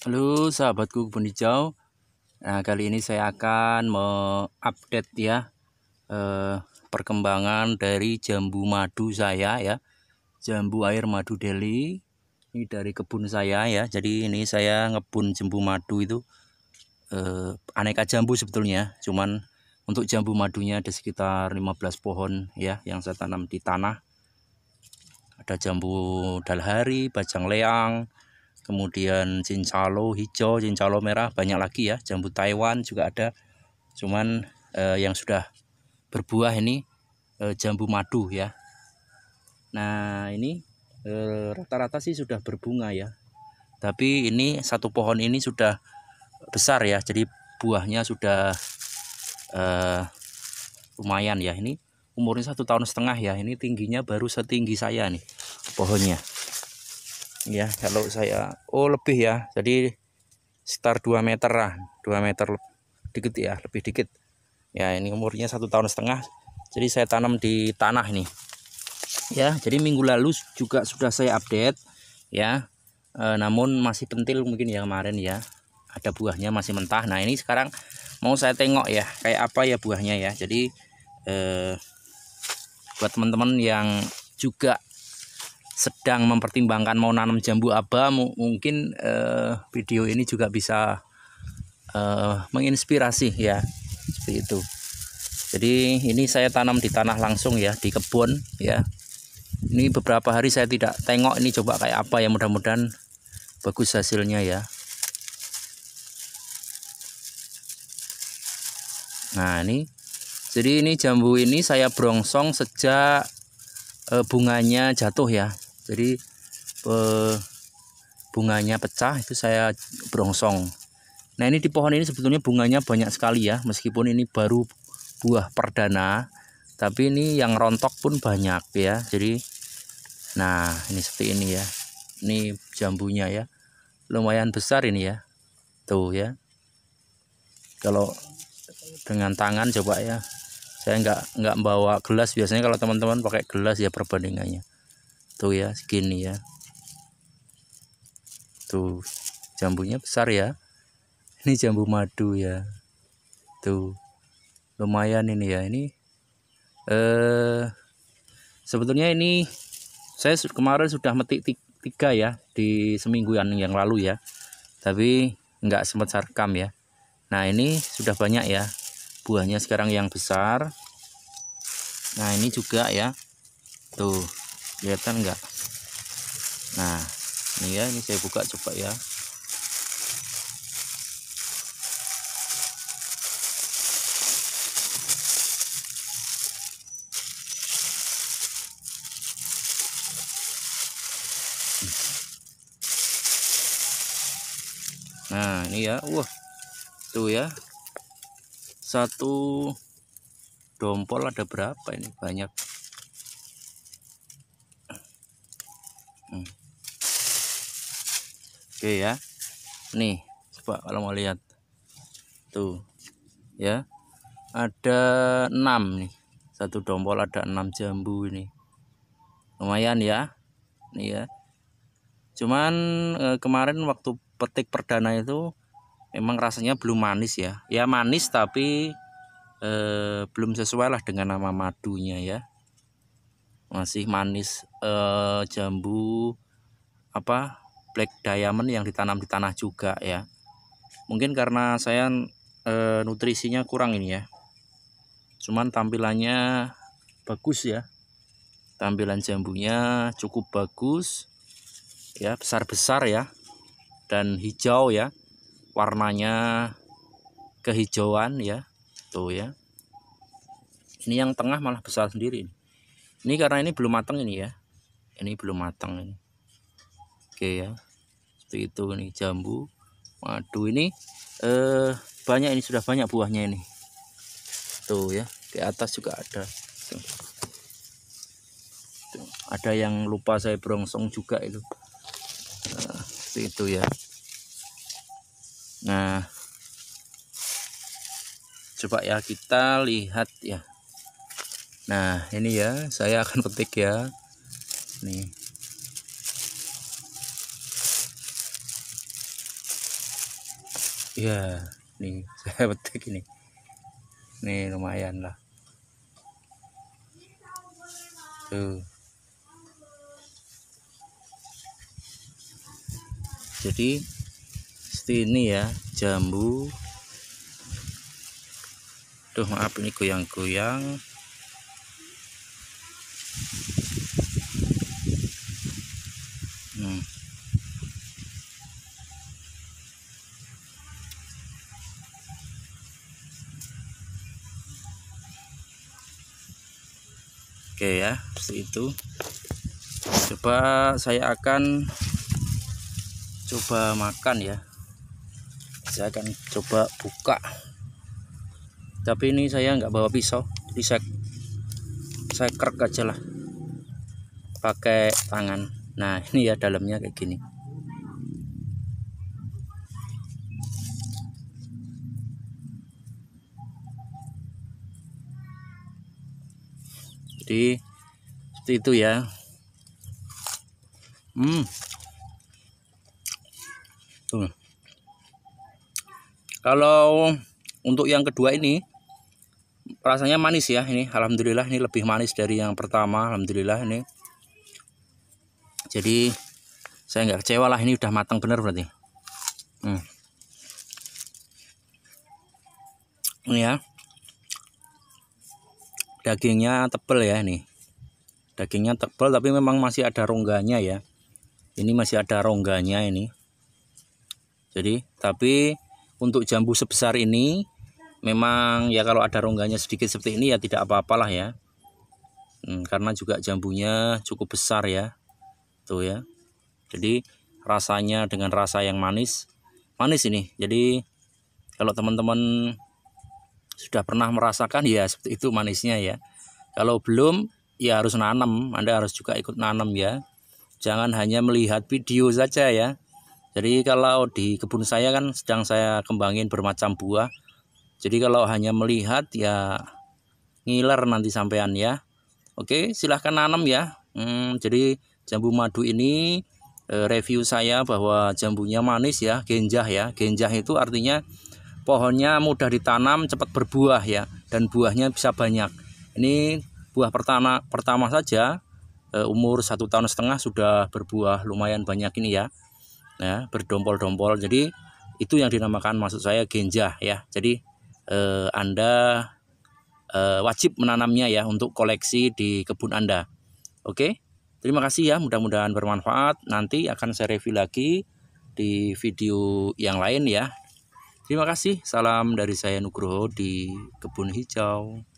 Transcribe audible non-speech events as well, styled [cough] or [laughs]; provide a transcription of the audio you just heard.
Halo sahabatku kebun hijau. Nah, kali ini saya akan mengupdate ya eh, perkembangan dari jambu madu saya ya. Jambu air madu deli Ini dari kebun saya ya. Jadi ini saya ngebun jambu madu itu eh, aneka jambu sebetulnya, cuman untuk jambu madunya ada sekitar 15 pohon ya yang saya tanam di tanah. Ada jambu dalhari, bajang leang, kemudian cincalo hijau, cincalo merah, banyak lagi ya, jambu Taiwan juga ada. Cuman eh, yang sudah berbuah ini eh, jambu madu ya. Nah, ini eh, rata-rata eh, sih sudah berbunga ya. Tapi ini satu pohon ini sudah besar ya, jadi buahnya sudah eh, lumayan ya. Ini umurnya satu tahun setengah ya. Ini tingginya baru setinggi saya nih pohonnya ya kalau saya oh lebih ya jadi sekitar 2 meter lah 2 meter dikit ya lebih dikit ya ini umurnya satu tahun setengah jadi saya tanam di tanah ini ya jadi minggu lalu juga sudah saya update ya e, namun masih pentil mungkin ya kemarin ya ada buahnya masih mentah nah ini sekarang mau saya tengok ya kayak apa ya buahnya ya jadi e, buat teman-teman yang juga sedang mempertimbangkan mau nanam jambu apa mungkin uh, video ini juga bisa uh, menginspirasi ya seperti itu jadi ini saya tanam di tanah langsung ya di kebun ya ini beberapa hari saya tidak tengok ini coba kayak apa ya mudah-mudahan bagus hasilnya ya nah ini jadi ini jambu ini saya brongsong sejak eh, bunganya jatuh ya jadi pe, bunganya pecah itu saya brongsong nah ini di pohon ini sebetulnya bunganya banyak sekali ya meskipun ini baru buah perdana tapi ini yang rontok pun banyak ya jadi nah ini seperti ini ya ini jambunya ya lumayan besar ini ya tuh ya kalau dengan tangan coba ya saya nggak nggak bawa gelas biasanya kalau teman-teman pakai gelas ya perbandingannya tuh gitu ya segini ya tuh jambunya besar ya ini jambu madu ya tuh lumayan ini ya ini eh sebetulnya ini saya kemarin sudah metik tiga ya di seminggu yang lalu ya tapi nggak sempat sarkam ya nah ini sudah banyak ya buahnya sekarang yang besar nah ini juga ya tuh Ya kelihatan enggak nah ini ya ini saya buka coba ya Nah ini ya, wah tuh ya satu dompol ada berapa ini banyak. oke ya nih coba kalau mau lihat tuh ya ada enam nih satu dompol ada enam jambu ini lumayan ya nih ya cuman eh, kemarin waktu petik perdana itu memang rasanya belum manis ya ya manis tapi eh, belum sesuai lah dengan nama madunya ya masih manis eh, jambu apa black diamond yang ditanam di tanah juga ya mungkin karena saya e, nutrisinya kurang ini ya cuman tampilannya bagus ya tampilan jambunya cukup bagus ya besar-besar ya dan hijau ya warnanya kehijauan ya tuh ya ini yang tengah malah besar sendiri ini karena ini belum matang ini ya ini belum matang ini Oke ya. Seperti itu ini jambu. madu ini eh banyak ini sudah banyak buahnya ini. Tuh ya, di atas juga ada. Tuh. Ada yang lupa saya berongsong juga itu. Nah, seperti itu ya. Nah, coba ya kita lihat ya. Nah, ini ya, saya akan petik ya. Nih. iya nih [laughs] saya petik ini nih lumayan lah tuh jadi seperti ini ya jambu tuh maaf ini goyang-goyang Oke ya, seperti itu. Coba saya akan coba makan ya. Saya akan coba buka. Tapi ini saya nggak bawa pisau, jadi saya saya kerk aja lah pakai tangan. Nah ini ya dalamnya kayak gini. jadi seperti itu ya hmm tuh kalau untuk yang kedua ini rasanya manis ya ini alhamdulillah ini lebih manis dari yang pertama alhamdulillah ini jadi saya nggak kecewa lah ini udah matang bener berarti hmm. ini ya dagingnya tebel ya nih dagingnya tebel tapi memang masih ada rongganya ya ini masih ada rongganya ini jadi tapi untuk jambu sebesar ini memang ya kalau ada rongganya sedikit seperti ini ya tidak apa-apalah ya hmm, karena juga jambunya cukup besar ya tuh ya jadi rasanya dengan rasa yang manis manis ini jadi kalau teman-teman sudah pernah merasakan ya seperti itu manisnya ya. Kalau belum ya harus nanam, Anda harus juga ikut nanam ya. Jangan hanya melihat video saja ya. Jadi kalau di kebun saya kan sedang saya kembangin bermacam buah. Jadi kalau hanya melihat ya ngiler nanti sampean ya. Oke, silahkan nanam ya. Hmm, jadi jambu madu ini eh, review saya bahwa jambunya manis ya, genjah ya. Genjah itu artinya pohonnya mudah ditanam cepat berbuah ya dan buahnya bisa banyak ini buah pertama pertama saja eh, umur satu tahun setengah sudah berbuah lumayan banyak ini ya ya berdompol-dompol jadi itu yang dinamakan maksud saya genjah ya jadi eh, anda eh, wajib menanamnya ya untuk koleksi di kebun anda oke terima kasih ya mudah-mudahan bermanfaat nanti akan saya review lagi di video yang lain ya Terima kasih, salam dari saya Nugroho di Kebun Hijau.